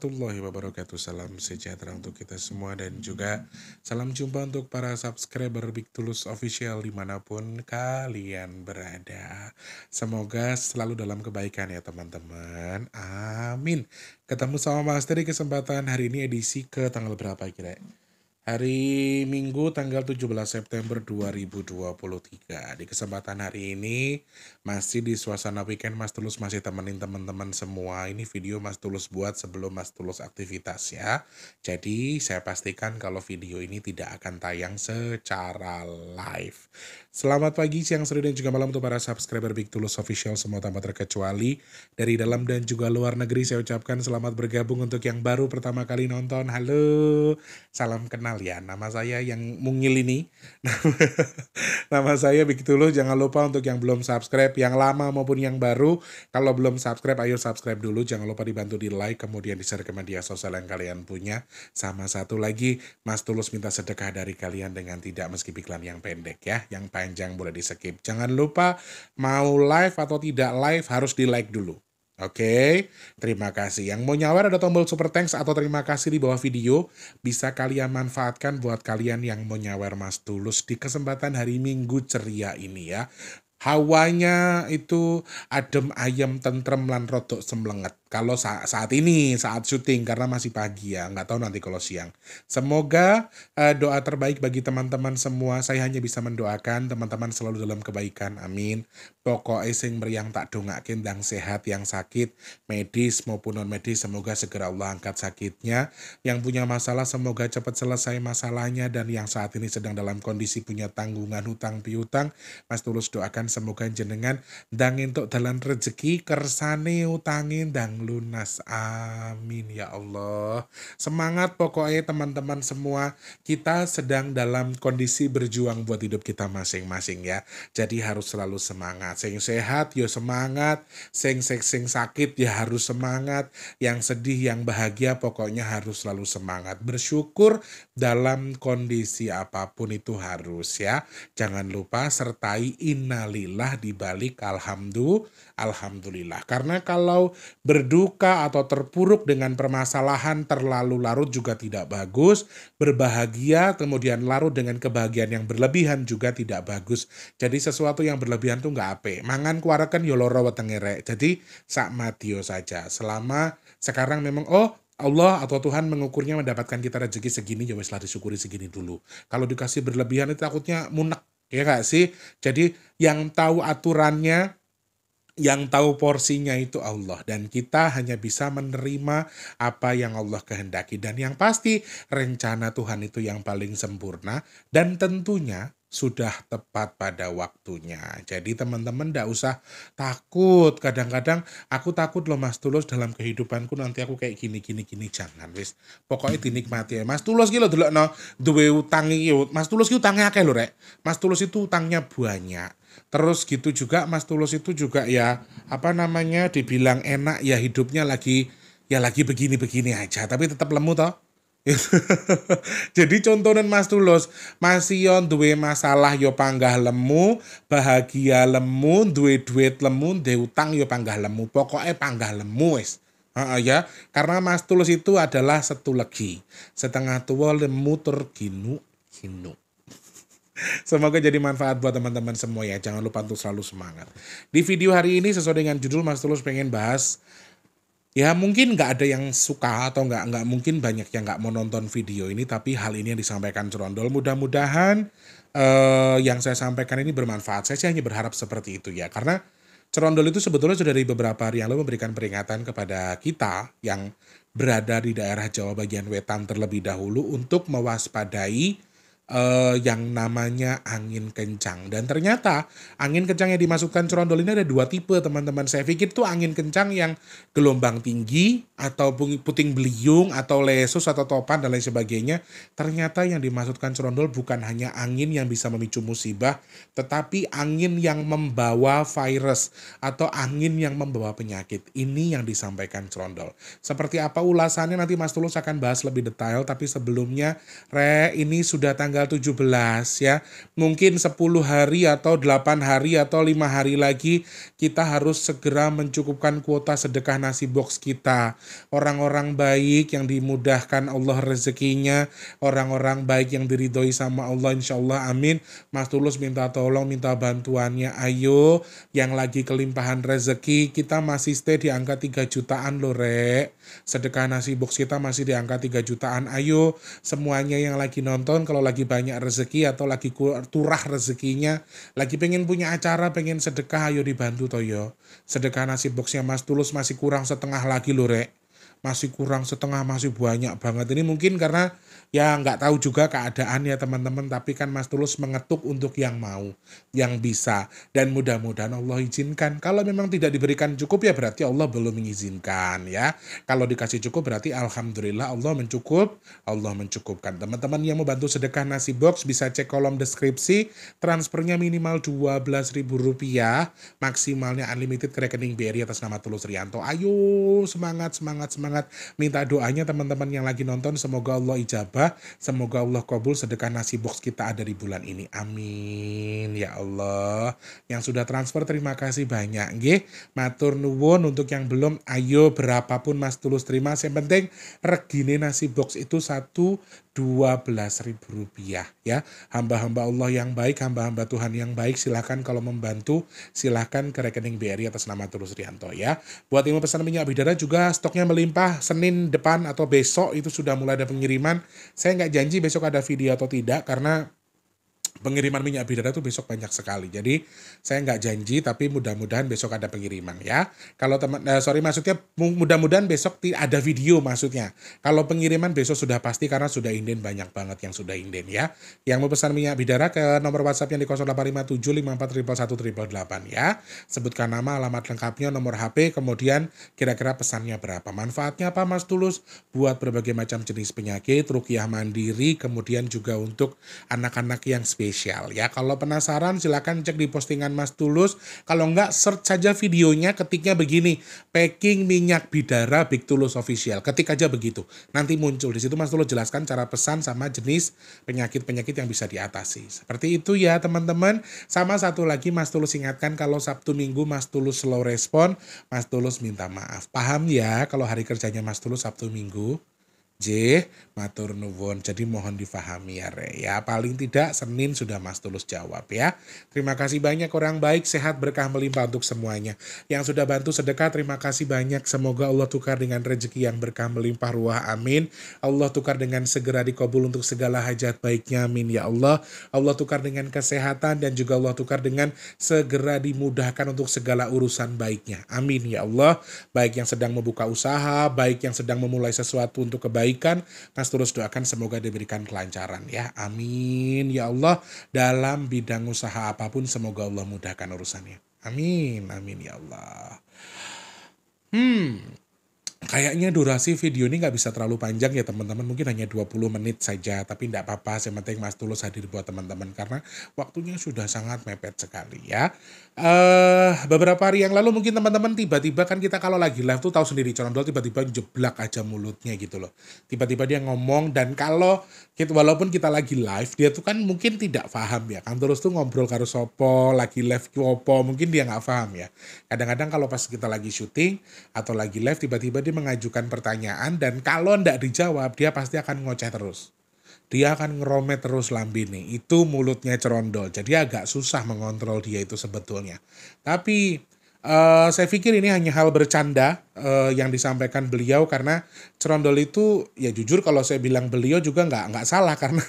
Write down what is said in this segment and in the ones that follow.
warahmatullahi wabarakatuh. Salam sejahtera untuk kita semua dan juga salam jumpa untuk para subscriber Big Tulus Official dimanapun kalian berada. Semoga selalu dalam kebaikan ya teman-teman. Amin. Ketemu sama Mas Teri kesempatan hari ini edisi ke tanggal berapa kira kira hari Minggu tanggal 17 September 2023. Di kesempatan hari ini masih di suasana weekend Mas Tulus masih temenin teman-teman semua. Ini video Mas Tulus buat sebelum Mas Tulus aktivitas ya. Jadi saya pastikan kalau video ini tidak akan tayang secara live. Selamat pagi, siang, sore dan juga malam untuk para subscriber Big Tulus Official semua tanpa terkecuali dari dalam dan juga luar negeri saya ucapkan selamat bergabung untuk yang baru pertama kali nonton. Halo. Salam kenal kalian. Nama saya yang mungil ini. Nama, saya begitu loh. Jangan lupa untuk yang belum subscribe, yang lama maupun yang baru. Kalau belum subscribe, ayo subscribe dulu. Jangan lupa dibantu di like, kemudian di-share ke media sosial yang kalian punya. Sama satu lagi, Mas Tulus minta sedekah dari kalian dengan tidak meski iklan yang pendek ya. Yang panjang boleh di-skip. Jangan lupa mau live atau tidak live harus di-like dulu. Oke, terima kasih. Yang mau nyawar ada tombol super thanks atau terima kasih di bawah video. Bisa kalian manfaatkan buat kalian yang mau nyawar Mas Tulus di kesempatan hari Minggu ceria ini ya. Hawanya itu adem ayam tentrem lan rotok semlenget kalau sa saat ini saat syuting karena masih pagi ya nggak tahu nanti kalau siang semoga uh, doa terbaik bagi teman-teman semua saya hanya bisa mendoakan teman-teman selalu dalam kebaikan amin pokok sing meriang tak dongakin dan sehat yang sakit medis maupun non medis semoga segera Allah angkat sakitnya yang punya masalah semoga cepat selesai masalahnya dan yang saat ini sedang dalam kondisi punya tanggungan hutang piutang Mas Tulus doakan semoga jenengan dangin untuk dalam rezeki kersane utangin dan lunas. Amin ya Allah. Semangat pokoknya teman-teman semua. Kita sedang dalam kondisi berjuang buat hidup kita masing-masing ya. Jadi harus selalu semangat. Sing sehat yo semangat, sing sing, sing sakit ya harus semangat, yang sedih yang bahagia pokoknya harus selalu semangat. Bersyukur dalam kondisi apapun itu harus ya. Jangan lupa sertai innalillah di balik alhamdulillah Alhamdulillah. Karena kalau berduka atau terpuruk dengan permasalahan terlalu larut juga tidak bagus, berbahagia kemudian larut dengan kebahagiaan yang berlebihan juga tidak bagus. Jadi sesuatu yang berlebihan tuh nggak ape. Mangan kuarakan yoloro wetengere. Jadi sak matio saja. Selama sekarang memang oh Allah atau Tuhan mengukurnya mendapatkan kita rezeki segini ya weslah disyukuri segini dulu. Kalau dikasih berlebihan itu takutnya munek ya gak sih? Jadi yang tahu aturannya yang tahu porsinya itu Allah dan kita hanya bisa menerima apa yang Allah kehendaki dan yang pasti rencana Tuhan itu yang paling sempurna dan tentunya sudah tepat pada waktunya. Jadi teman-teman -teman usah takut. Kadang-kadang aku takut loh Mas Tulus dalam kehidupanku nanti aku kayak gini gini gini jangan wis. Pokoknya dinikmati ya. Mas Tulus gitu dulu no duwe utang Mas Tulus itu utangnya akeh loh, rek. Mas Tulus itu utangnya banyak Terus gitu juga Mas Tulus itu juga ya apa namanya dibilang enak ya hidupnya lagi ya lagi begini-begini aja tapi tetap lemu toh. Jadi contohnya Mas Tulus masih yon duwe masalah yo ya panggah lemu, bahagia lemu, duwe duit lemu, duwe utang yo ya panggah lemu. Pokoknya panggah lemu wis. Uh, ya, karena Mas Tulus itu adalah satu lagi setengah tua lemu terginu ginu. Semoga jadi manfaat buat teman-teman semua ya. Jangan lupa untuk selalu semangat. Di video hari ini sesuai dengan judul Mas Tulus pengen bahas ya mungkin nggak ada yang suka atau nggak nggak mungkin banyak yang nggak mau nonton video ini tapi hal ini yang disampaikan Cerondol mudah-mudahan eh, yang saya sampaikan ini bermanfaat saya sih hanya berharap seperti itu ya karena Cerondol itu sebetulnya sudah dari beberapa hari yang lalu memberikan peringatan kepada kita yang berada di daerah Jawa bagian wetan terlebih dahulu untuk mewaspadai uh, yang namanya angin kencang. Dan ternyata angin kencang yang dimasukkan cerondol ini ada dua tipe teman-teman. Saya pikir itu angin kencang yang gelombang tinggi atau puting beliung atau lesus atau topan dan lain sebagainya. Ternyata yang dimasukkan cerondol bukan hanya angin yang bisa memicu musibah, tetapi angin yang membawa virus atau angin yang membawa penyakit. Ini yang disampaikan cerondol. Seperti apa ulasannya nanti Mas Tulus akan bahas lebih detail, tapi sebelumnya Re ini sudah tanggal tanggal 17 ya. Mungkin 10 hari atau 8 hari atau 5 hari lagi kita harus segera mencukupkan kuota sedekah nasi box kita. Orang-orang baik yang dimudahkan Allah rezekinya, orang-orang baik yang diridhoi sama Allah insya Allah amin. Mas Tulus minta tolong, minta bantuannya. Ayo yang lagi kelimpahan rezeki, kita masih stay di angka 3 jutaan loh Rek. Sedekah nasi box kita masih di angka 3 jutaan. Ayo semuanya yang lagi nonton kalau lagi banyak rezeki atau lagi turah rezekinya, lagi pengen punya acara, pengen sedekah, ayo dibantu toyo. Sedekah nasi boxnya Mas Tulus masih kurang setengah lagi lho, rek masih kurang setengah masih banyak banget ini mungkin karena ya nggak tahu juga keadaannya teman-teman tapi kan Mas Tulus mengetuk untuk yang mau yang bisa dan mudah-mudahan Allah izinkan kalau memang tidak diberikan cukup ya berarti Allah belum mengizinkan ya kalau dikasih cukup berarti Alhamdulillah Allah mencukup Allah mencukupkan teman-teman yang mau bantu sedekah nasi box bisa cek kolom deskripsi transfernya minimal Rp12.000 maksimalnya unlimited ke rekening BRI atas nama Tulus Rianto ayo semangat semangat semangat semangat minta doanya teman-teman yang lagi nonton semoga Allah ijabah semoga Allah kabul sedekah nasi box kita ada di bulan ini amin ya Allah yang sudah transfer terima kasih banyak nggih matur nuwun untuk yang belum ayo berapapun Mas Tulus terima yang penting regine nasi box itu satu belas ribu rupiah ya. Hamba-hamba Allah yang baik, hamba-hamba Tuhan yang baik silahkan kalau membantu silahkan ke rekening BRI atas nama Tulus Rianto ya. Buat ilmu pesan minyak bidara juga stoknya melimpah Senin depan atau besok itu sudah mulai ada pengiriman. Saya nggak janji besok ada video atau tidak karena pengiriman minyak bidara itu besok banyak sekali. Jadi saya nggak janji, tapi mudah-mudahan besok ada pengiriman ya. Kalau teman, eh, sorry maksudnya mudah-mudahan besok ada video maksudnya. Kalau pengiriman besok sudah pasti karena sudah inden banyak banget yang sudah inden ya. Yang mau pesan minyak bidara ke nomor WhatsApp yang di 0857541118 ya. Sebutkan nama, alamat lengkapnya, nomor HP, kemudian kira-kira pesannya berapa. Manfaatnya apa Mas Tulus? Buat berbagai macam jenis penyakit, rukiah mandiri, kemudian juga untuk anak-anak yang spesial ya. Kalau penasaran silahkan cek di postingan Mas Tulus. Kalau enggak search saja videonya ketiknya begini. Packing minyak bidara Big Tulus Official. Ketik aja begitu. Nanti muncul. Di situ Mas Tulus jelaskan cara pesan sama jenis penyakit-penyakit yang bisa diatasi. Seperti itu ya teman-teman. Sama satu lagi Mas Tulus ingatkan kalau Sabtu Minggu Mas Tulus slow respon. Mas Tulus minta maaf. Paham ya kalau hari kerjanya Mas Tulus Sabtu Minggu? J. Matur nuwun. Jadi mohon difahami ya Re. Ya paling tidak Senin sudah Mas Tulus jawab ya. Terima kasih banyak orang baik, sehat berkah melimpah untuk semuanya. Yang sudah bantu sedekah terima kasih banyak. Semoga Allah tukar dengan rezeki yang berkah melimpah ruah. Amin. Allah tukar dengan segera dikabul untuk segala hajat baiknya. Amin ya Allah. Allah tukar dengan kesehatan dan juga Allah tukar dengan segera dimudahkan untuk segala urusan baiknya. Amin ya Allah. Baik yang sedang membuka usaha, baik yang sedang memulai sesuatu untuk kebaikan, Mas terus doakan semoga diberikan kelancaran ya. Amin. Ya Allah, dalam bidang usaha apapun semoga Allah mudahkan urusannya. Amin. Amin ya Allah. Hmm, Kayaknya durasi video ini nggak bisa terlalu panjang ya teman-teman, mungkin hanya 20 menit saja, tapi nggak apa-apa, yang penting Mas Tulus hadir buat teman-teman, karena waktunya sudah sangat mepet sekali ya uh, beberapa hari yang lalu mungkin teman-teman tiba-tiba kan kita kalau lagi live tuh tahu sendiri Condol tiba-tiba jeblak aja mulutnya gitu loh. Tiba-tiba dia ngomong dan kalau kita walaupun kita lagi live dia tuh kan mungkin tidak paham ya. Kan terus tuh ngobrol karo sopo, lagi live kiopo, mungkin dia nggak paham ya. Kadang-kadang kalau pas kita lagi syuting atau lagi live tiba-tiba dia mengajukan pertanyaan dan kalau ndak dijawab dia pasti akan ngoceh terus dia akan ngeromet terus Lambini. Itu mulutnya cerondol, jadi agak susah mengontrol dia itu sebetulnya. Tapi Uh, saya pikir ini hanya hal bercanda uh, yang disampaikan beliau karena Cerondol itu ya jujur kalau saya bilang beliau juga nggak nggak salah karena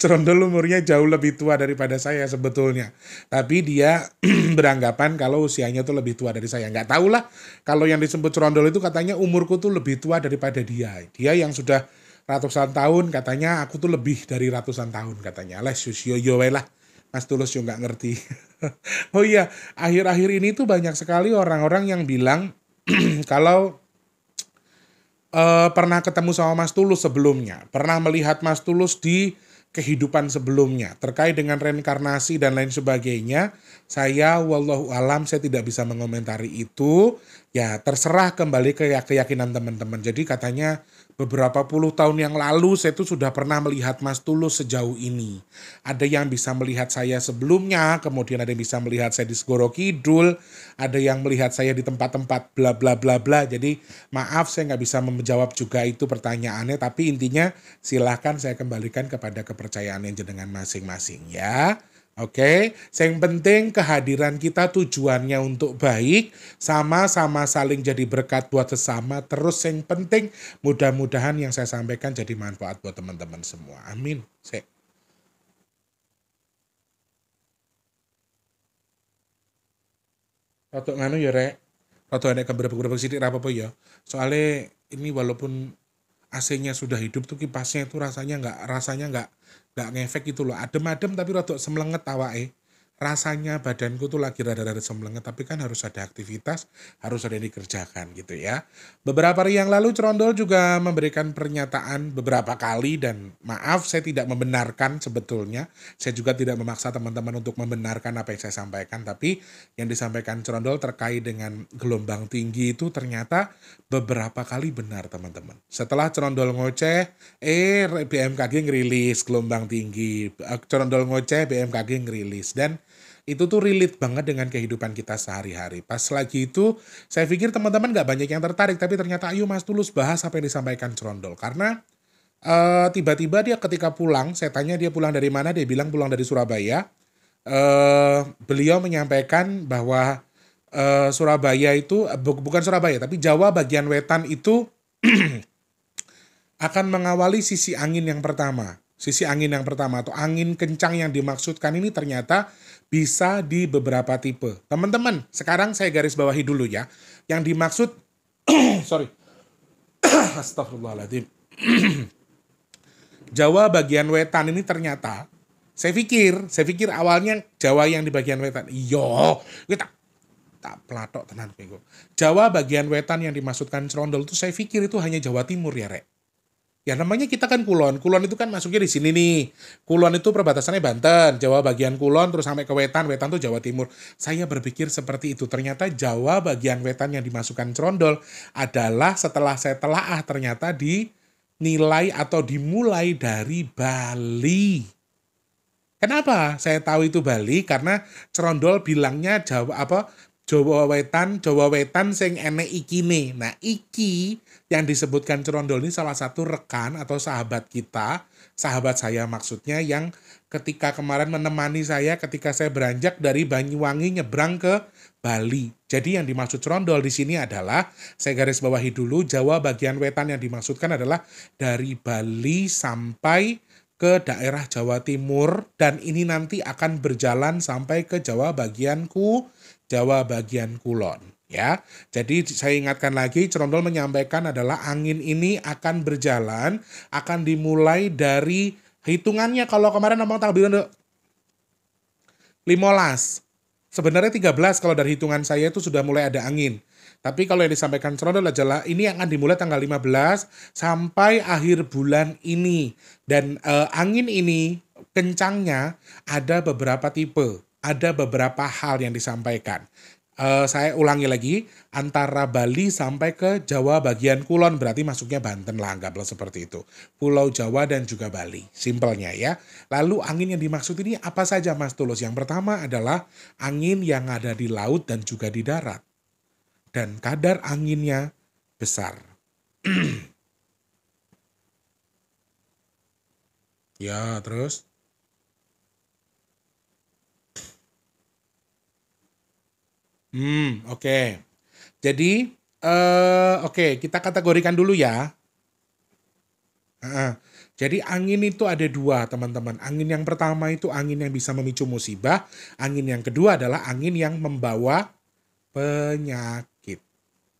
Cerondol umurnya jauh lebih tua daripada saya sebetulnya tapi dia beranggapan kalau usianya tuh lebih tua dari saya nggak tahu lah kalau yang disebut Cerondol itu katanya umurku tuh lebih tua daripada dia dia yang sudah ratusan tahun katanya aku tuh lebih dari ratusan tahun katanya lah yo yo lah Mas Tulus yo nggak ngerti oh iya akhir-akhir ini tuh banyak sekali orang-orang yang bilang kalau uh, pernah ketemu sama Mas Tulus sebelumnya pernah melihat Mas Tulus di kehidupan sebelumnya terkait dengan reinkarnasi dan lain sebagainya saya wallahu alam saya tidak bisa mengomentari itu ya terserah kembali ke keyakinan teman-teman jadi katanya Beberapa puluh tahun yang lalu saya itu sudah pernah melihat Mas Tulus sejauh ini. Ada yang bisa melihat saya sebelumnya, kemudian ada yang bisa melihat saya di Segoro Kidul, ada yang melihat saya di tempat-tempat bla bla bla bla. Jadi maaf saya nggak bisa menjawab juga itu pertanyaannya, tapi intinya silahkan saya kembalikan kepada kepercayaan yang jenengan masing-masing ya. Oke, okay? yang penting kehadiran kita tujuannya untuk baik, sama-sama saling jadi berkat buat sesama. Terus yang penting mudah-mudahan yang saya sampaikan jadi manfaat buat teman-teman semua. Amin. Sek. Rotok nganu ya rek. Rotok enek keberapa-berapa sidik apa apa ya. Soalnya ini walaupun AC-nya sudah hidup tuh kipasnya itu rasanya nggak rasanya nggak nggak ngefek gitu loh adem-adem tapi rodok semlenget eh rasanya badanku tuh lagi rada-rada semlenget tapi kan harus ada aktivitas, harus ada yang dikerjakan gitu ya. Beberapa hari yang lalu Cerondol juga memberikan pernyataan beberapa kali dan maaf saya tidak membenarkan sebetulnya. Saya juga tidak memaksa teman-teman untuk membenarkan apa yang saya sampaikan tapi yang disampaikan Cerondol terkait dengan gelombang tinggi itu ternyata beberapa kali benar teman-teman. Setelah Cerondol ngoceh, eh BMKG ngerilis gelombang tinggi. Eh, Cerondol ngoceh, BMKG ngerilis dan itu tuh relate banget dengan kehidupan kita sehari-hari. Pas lagi itu, saya pikir teman-teman gak banyak yang tertarik, tapi ternyata ayo Mas Tulus bahas apa yang disampaikan Cerondol. Karena eh, tiba-tiba uh, dia ketika pulang, saya tanya dia pulang dari mana, dia bilang pulang dari Surabaya. Uh, beliau menyampaikan bahwa uh, Surabaya itu, bu bukan Surabaya, tapi Jawa bagian wetan itu akan mengawali sisi angin yang pertama. Sisi angin yang pertama atau angin kencang yang dimaksudkan ini ternyata bisa di beberapa tipe. Teman-teman, sekarang saya garis bawahi dulu ya. Yang dimaksud sorry. Astagfirullahaladzim. Jawa bagian wetan ini ternyata saya pikir, saya pikir awalnya Jawa yang di bagian wetan. Iyo, kita tak pelatok tenan Jawa bagian wetan yang dimaksudkan Cerondol itu saya pikir itu hanya Jawa Timur ya, Rek. Ya namanya kita kan Kulon. Kulon itu kan masuknya di sini nih. Kulon itu perbatasannya Banten, Jawa bagian Kulon terus sampai ke Wetan, Wetan tuh Jawa Timur. Saya berpikir seperti itu. Ternyata Jawa bagian Wetan yang dimasukkan Cerondol adalah setelah saya telaah ternyata dinilai atau dimulai dari Bali. Kenapa saya tahu itu Bali? Karena Cerondol bilangnya Jawa apa Jawa Wetan, Jawa Wetan sing enek nih. Nah, iki yang disebutkan Cerondol ini salah satu rekan atau sahabat kita, sahabat saya maksudnya yang ketika kemarin menemani saya ketika saya beranjak dari Banyuwangi nyebrang ke Bali. Jadi yang dimaksud Cerondol di sini adalah saya garis bawahi dulu Jawa bagian wetan yang dimaksudkan adalah dari Bali sampai ke daerah Jawa Timur dan ini nanti akan berjalan sampai ke Jawa bagianku Jawa bagian kulon ya. Jadi saya ingatkan lagi Cerondol menyampaikan adalah angin ini akan berjalan akan dimulai dari hitungannya kalau kemarin abang tanggal 15 sebenarnya 13 kalau dari hitungan saya itu sudah mulai ada angin. Tapi kalau yang disampaikan Cerondol adalah ini akan dimulai tanggal 15 sampai akhir bulan ini. Dan e, angin ini kencangnya ada beberapa tipe ada beberapa hal yang disampaikan. Uh, saya ulangi lagi, antara Bali sampai ke Jawa bagian kulon, berarti masuknya Banten lah, anggaplah seperti itu. Pulau Jawa dan juga Bali, simpelnya ya. Lalu angin yang dimaksud ini apa saja Mas Tulus? Yang pertama adalah angin yang ada di laut dan juga di darat. Dan kadar anginnya besar. ya, terus? Hmm, oke. Okay. Jadi, uh, oke, okay, kita kategorikan dulu ya. Uh, Jadi angin itu ada dua teman-teman. Angin yang pertama itu angin yang bisa memicu musibah. Angin yang kedua adalah angin yang membawa penyakit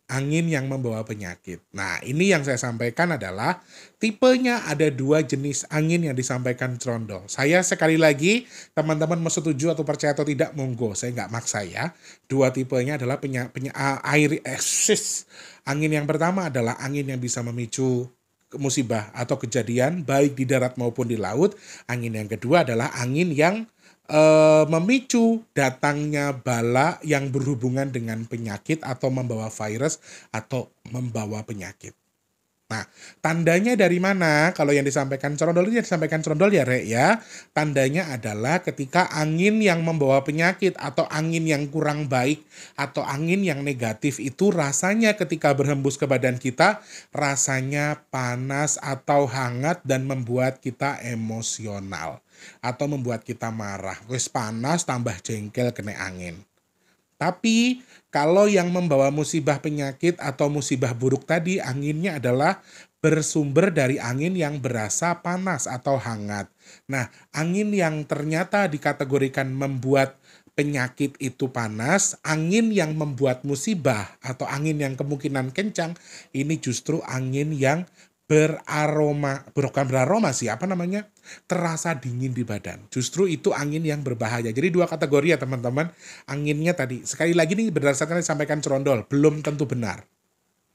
angin yang membawa penyakit. Nah, ini yang saya sampaikan adalah tipenya ada dua jenis angin yang disampaikan Trondol. Saya sekali lagi, teman-teman mau setuju atau percaya atau tidak, monggo. Saya nggak maksa ya. Dua tipenya adalah penya, penya, air eksis. Eh, angin yang pertama adalah angin yang bisa memicu musibah atau kejadian baik di darat maupun di laut. Angin yang kedua adalah angin yang uh, memicu datangnya bala yang berhubungan dengan penyakit atau membawa virus atau membawa penyakit. Nah, tandanya dari mana? Kalau yang disampaikan Condol ini disampaikan Condol ya, Rek ya. Tandanya adalah ketika angin yang membawa penyakit atau angin yang kurang baik atau angin yang negatif itu rasanya ketika berhembus ke badan kita, rasanya panas atau hangat dan membuat kita emosional atau membuat kita marah. Wis panas tambah jengkel kena angin. Tapi kalau yang membawa musibah penyakit atau musibah buruk tadi anginnya adalah bersumber dari angin yang berasa panas atau hangat. Nah, angin yang ternyata dikategorikan membuat penyakit itu panas, angin yang membuat musibah atau angin yang kemungkinan kencang, ini justru angin yang beraroma, bukan beraroma sih, apa namanya, terasa dingin di badan. Justru itu angin yang berbahaya. Jadi dua kategori ya teman-teman, anginnya tadi. Sekali lagi nih berdasarkan yang disampaikan Cerondol, belum tentu benar.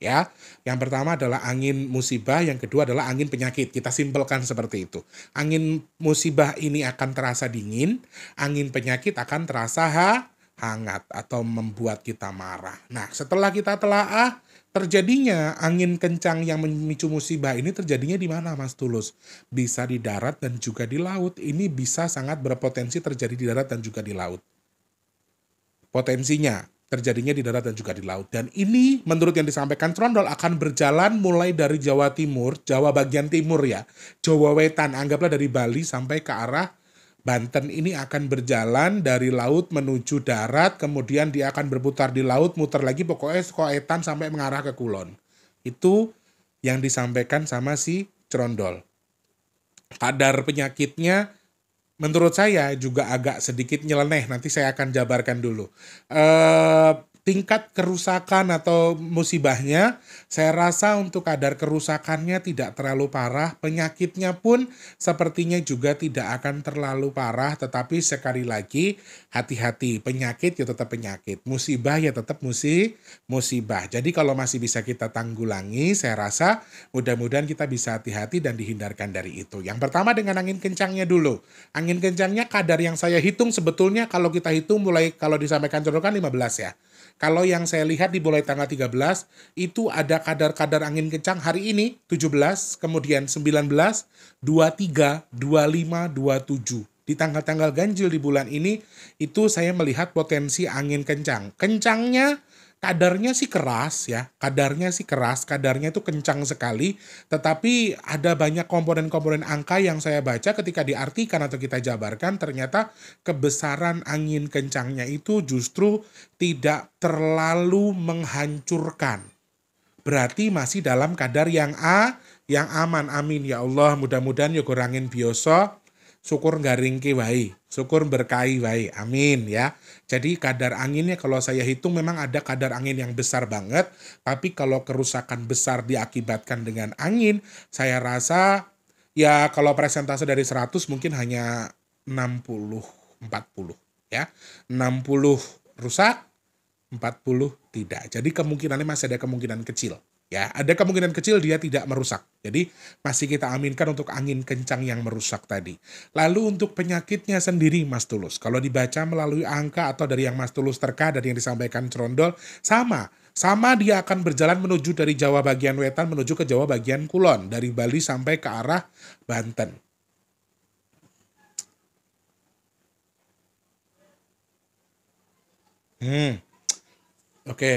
Ya, yang pertama adalah angin musibah, yang kedua adalah angin penyakit. Kita simpelkan seperti itu. Angin musibah ini akan terasa dingin, angin penyakit akan terasa ha, hangat atau membuat kita marah. Nah, setelah kita telah ah, Terjadinya angin kencang yang memicu musibah ini terjadinya di mana Mas Tulus? Bisa di darat dan juga di laut. Ini bisa sangat berpotensi terjadi di darat dan juga di laut. Potensinya terjadinya di darat dan juga di laut. Dan ini menurut yang disampaikan Trondol akan berjalan mulai dari Jawa Timur, Jawa bagian timur ya, Jawa Wetan, anggaplah dari Bali sampai ke arah Banten ini akan berjalan dari laut menuju darat, kemudian dia akan berputar di laut, muter lagi pokoknya sekoetan sampai mengarah ke Kulon. Itu yang disampaikan sama si Cerondol. Kadar penyakitnya menurut saya juga agak sedikit nyeleneh, nanti saya akan jabarkan dulu. Eee, eh, tingkat kerusakan atau musibahnya, saya rasa untuk kadar kerusakannya tidak terlalu parah, penyakitnya pun sepertinya juga tidak akan terlalu parah, tetapi sekali lagi hati-hati, penyakit ya tetap penyakit, musibah ya tetap musi musibah. Jadi kalau masih bisa kita tanggulangi, saya rasa mudah-mudahan kita bisa hati-hati dan dihindarkan dari itu. Yang pertama dengan angin kencangnya dulu. Angin kencangnya kadar yang saya hitung sebetulnya kalau kita hitung mulai kalau disampaikan contoh kan 15 ya. Kalau yang saya lihat di mulai tanggal 13 itu ada kadar-kadar angin kencang hari ini 17, kemudian 19, 23, 25, 27. Di tanggal-tanggal ganjil di bulan ini itu saya melihat potensi angin kencang. Kencangnya kadarnya sih keras ya, kadarnya sih keras, kadarnya itu kencang sekali, tetapi ada banyak komponen-komponen angka yang saya baca ketika diartikan atau kita jabarkan ternyata kebesaran angin kencangnya itu justru tidak terlalu menghancurkan. Berarti masih dalam kadar yang A, yang aman. Amin ya Allah, mudah-mudahan ya kurangin bioso syukur garingki wae, syukur berkahi wae. Amin ya. Jadi kadar anginnya kalau saya hitung memang ada kadar angin yang besar banget, tapi kalau kerusakan besar diakibatkan dengan angin, saya rasa ya kalau presentase dari 100 mungkin hanya 60 40 ya. 60 rusak, 40 tidak. Jadi kemungkinannya masih ada kemungkinan kecil. Ya, ada kemungkinan kecil dia tidak merusak. Jadi masih kita aminkan untuk angin kencang yang merusak tadi. Lalu untuk penyakitnya sendiri Mas Tulus, kalau dibaca melalui angka atau dari yang Mas Tulus terka dari yang disampaikan Cerondol, sama sama dia akan berjalan menuju dari Jawa bagian wetan menuju ke Jawa bagian kulon dari Bali sampai ke arah Banten. Hmm. Oke. Okay.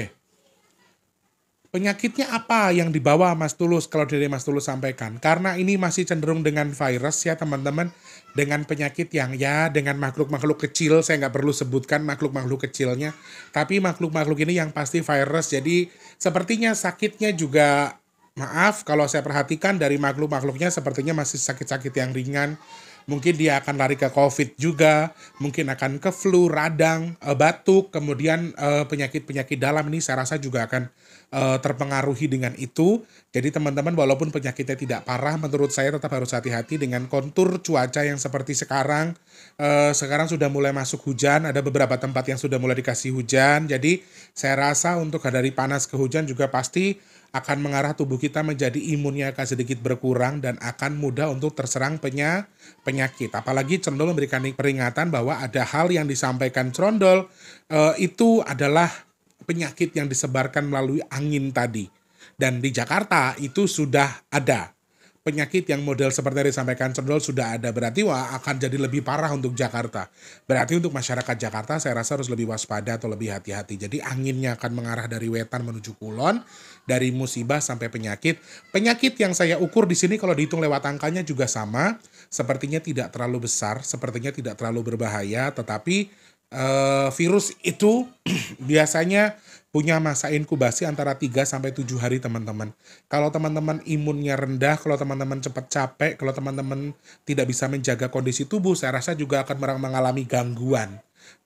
Penyakitnya apa yang dibawa Mas Tulus kalau dari Mas Tulus sampaikan? Karena ini masih cenderung dengan virus ya teman-teman, dengan penyakit yang ya dengan makhluk-makhluk kecil, saya nggak perlu sebutkan makhluk-makhluk kecilnya, tapi makhluk-makhluk ini yang pasti virus. Jadi sepertinya sakitnya juga maaf kalau saya perhatikan dari makhluk-makhluknya sepertinya masih sakit-sakit yang ringan. Mungkin dia akan lari ke COVID juga, mungkin akan ke flu, radang, eh, batuk, kemudian eh, penyakit-penyakit dalam ini saya rasa juga akan Eh, terpengaruhi dengan itu. Jadi teman-teman walaupun penyakitnya tidak parah, menurut saya tetap harus hati-hati dengan kontur cuaca yang seperti sekarang. Uh, sekarang sudah mulai masuk hujan, ada beberapa tempat yang sudah mulai dikasih hujan. Jadi saya rasa untuk dari panas ke hujan juga pasti akan mengarah tubuh kita menjadi imunnya akan sedikit berkurang dan akan mudah untuk terserang penya, penyakit. Apalagi cendol memberikan peringatan bahwa ada hal yang disampaikan cerondol e, eh, itu adalah penyakit yang disebarkan melalui angin tadi. Dan di Jakarta itu sudah ada penyakit yang model seperti yang disampaikan Cendol sudah ada berarti wah akan jadi lebih parah untuk Jakarta. Berarti untuk masyarakat Jakarta saya rasa harus lebih waspada atau lebih hati-hati. Jadi anginnya akan mengarah dari wetan menuju kulon, dari musibah sampai penyakit. Penyakit yang saya ukur di sini kalau dihitung lewat angkanya juga sama, sepertinya tidak terlalu besar, sepertinya tidak terlalu berbahaya, tetapi uh, virus itu biasanya punya masa inkubasi antara 3 sampai 7 hari teman-teman. Kalau teman-teman imunnya rendah, kalau teman-teman cepat capek, kalau teman-teman tidak bisa menjaga kondisi tubuh, saya rasa juga akan mengalami gangguan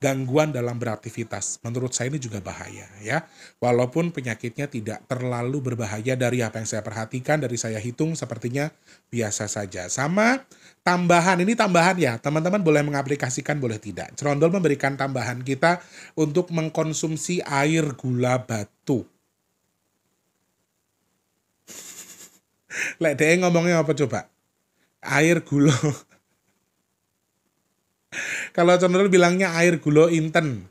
gangguan dalam beraktivitas. Menurut saya ini juga bahaya ya. Walaupun penyakitnya tidak terlalu berbahaya dari apa yang saya perhatikan, dari saya hitung sepertinya biasa saja. Sama tambahan ini tambahan ya teman-teman boleh mengaplikasikan boleh tidak cerondol memberikan tambahan kita untuk mengkonsumsi air gula batu lek ngomongnya apa coba air gula kalau cenderung bilangnya air gulo inten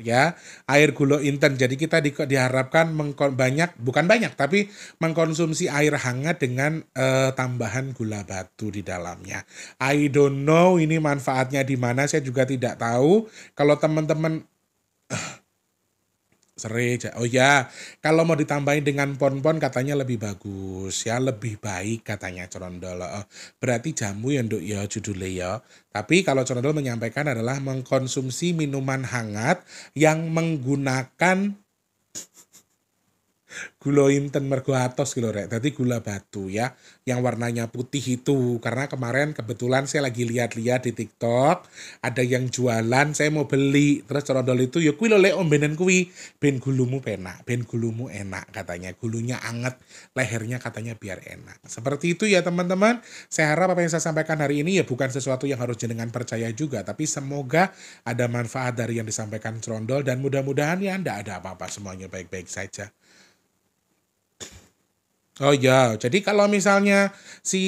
ya air gulo inten jadi kita di, diharapkan mengkon banyak bukan banyak tapi mengkonsumsi air hangat dengan uh, tambahan gula batu di dalamnya I don't know ini manfaatnya di mana saya juga tidak tahu kalau teman-teman seri oh ya kalau mau ditambahin dengan pon-pon katanya lebih bagus ya lebih baik katanya Condol oh, berarti jamu ya untuk ya judulnya ya tapi kalau Condol menyampaikan adalah mengkonsumsi minuman hangat yang menggunakan gula inten mergo atos gitu rek tadi gula batu ya yang warnanya putih itu karena kemarin kebetulan saya lagi lihat-lihat di tiktok ada yang jualan saya mau beli terus cerondol itu ya kuwi om ombenen kui ben gulumu penak ben gulumu enak katanya gulunya anget lehernya katanya biar enak seperti itu ya teman-teman saya harap apa yang saya sampaikan hari ini ya bukan sesuatu yang harus jenengan percaya juga tapi semoga ada manfaat dari yang disampaikan cerondol dan mudah-mudahan ya anda ada apa-apa semuanya baik-baik saja Oh ya, jadi kalau misalnya si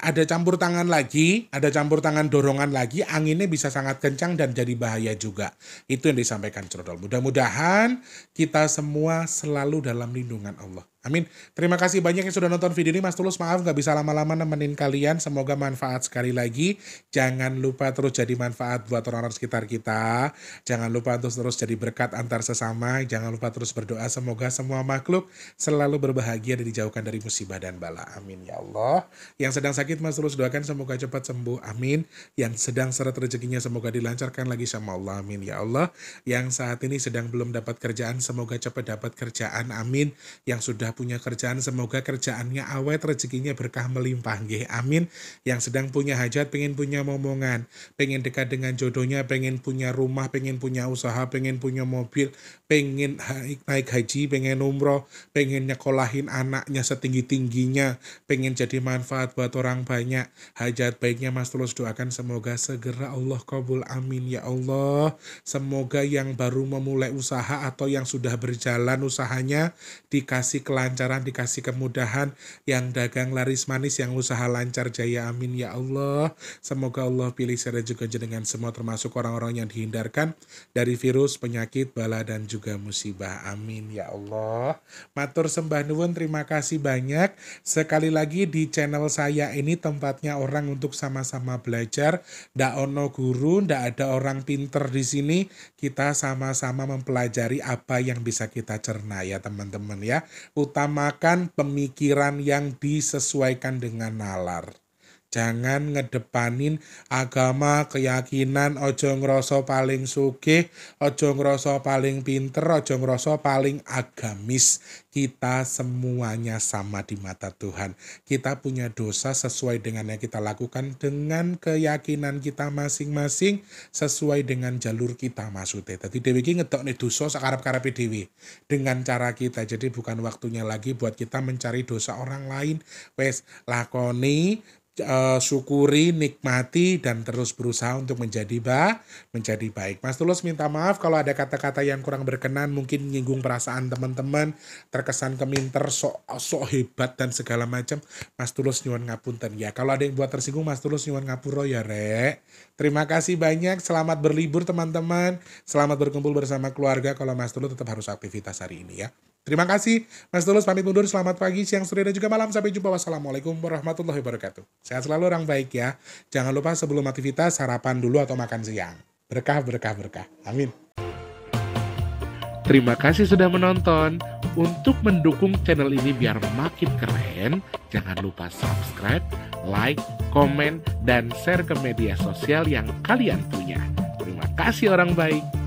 ada campur tangan lagi, ada campur tangan dorongan lagi, anginnya bisa sangat kencang dan jadi bahaya juga. Itu yang disampaikan Cerdol. Mudah-mudahan kita semua selalu dalam lindungan Allah. Amin. Terima kasih banyak yang sudah nonton video ini. Mas Tulus maaf nggak bisa lama-lama nemenin kalian. Semoga manfaat sekali lagi. Jangan lupa terus jadi manfaat buat orang-orang sekitar kita. Jangan lupa terus terus jadi berkat antar sesama. Jangan lupa terus berdoa semoga semua makhluk selalu berbahagia dan dijauhkan dari musibah dan bala. Amin ya Allah. Yang sedang sakit Mas Tulus doakan semoga cepat sembuh. Amin. Yang sedang seret rezekinya semoga dilancarkan lagi sama Allah. Amin ya Allah. Yang saat ini sedang belum dapat kerjaan semoga cepat dapat kerjaan. Amin. Yang sudah punya kerjaan semoga kerjaannya awet rezekinya berkah melimpah nggih amin yang sedang punya hajat pengen punya momongan pengen dekat dengan jodohnya pengen punya rumah pengen punya usaha pengen punya mobil pengen naik haji pengen umroh pengen nyekolahin anaknya setinggi-tingginya pengen jadi manfaat buat orang banyak hajat baiknya Mas Tulus doakan semoga segera Allah kabul amin ya Allah semoga yang baru memulai usaha atau yang sudah berjalan usahanya dikasih kelas kelancaran, dikasih kemudahan, yang dagang laris manis, yang usaha lancar jaya amin ya Allah. Semoga Allah pilih saya juga dengan semua termasuk orang-orang yang dihindarkan dari virus, penyakit, bala dan juga musibah. Amin ya Allah. Matur sembah nuwun, terima kasih banyak. Sekali lagi di channel saya ini tempatnya orang untuk sama-sama belajar. Ndak ono guru, ndak ada orang pinter di sini. Kita sama-sama mempelajari apa yang bisa kita cerna ya teman-teman ya utamakan pemikiran yang disesuaikan dengan nalar jangan ngedepanin agama keyakinan ojo ngrasa paling sugih ojo ngrasa paling pinter ojo ngrasa paling agamis kita semuanya sama di mata Tuhan kita punya dosa sesuai dengan yang kita lakukan dengan keyakinan kita masing-masing sesuai dengan jalur kita maksudnya tadi Dewi ngetok nih dosa sekarap karapi Dewi dengan cara kita jadi bukan waktunya lagi buat kita mencari dosa orang lain wes lakoni uh, syukuri, nikmati dan terus berusaha untuk menjadi ba, menjadi baik. Mas Tulus minta maaf kalau ada kata-kata yang kurang berkenan, mungkin nyinggung perasaan teman-teman, terkesan keminter, sok sok hebat dan segala macam. Mas Tulus nyuan ngapunten ya. Kalau ada yang buat tersinggung Mas Tulus nyuan ngapuro ya, Rek. Terima kasih banyak. Selamat berlibur teman-teman. Selamat berkumpul bersama keluarga kalau Mas Tulus tetap harus aktivitas hari ini ya. Terima kasih, Mas Tulus pamit mundur. Selamat pagi, siang, sore, dan juga malam. Sampai jumpa. Wassalamualaikum warahmatullahi wabarakatuh. Sehat selalu orang baik ya. Jangan lupa sebelum aktivitas sarapan dulu atau makan siang. Berkah, berkah, berkah. Amin. Terima kasih sudah menonton. Untuk mendukung channel ini biar makin keren, jangan lupa subscribe, like, komen, dan share ke media sosial yang kalian punya. Terima kasih orang baik.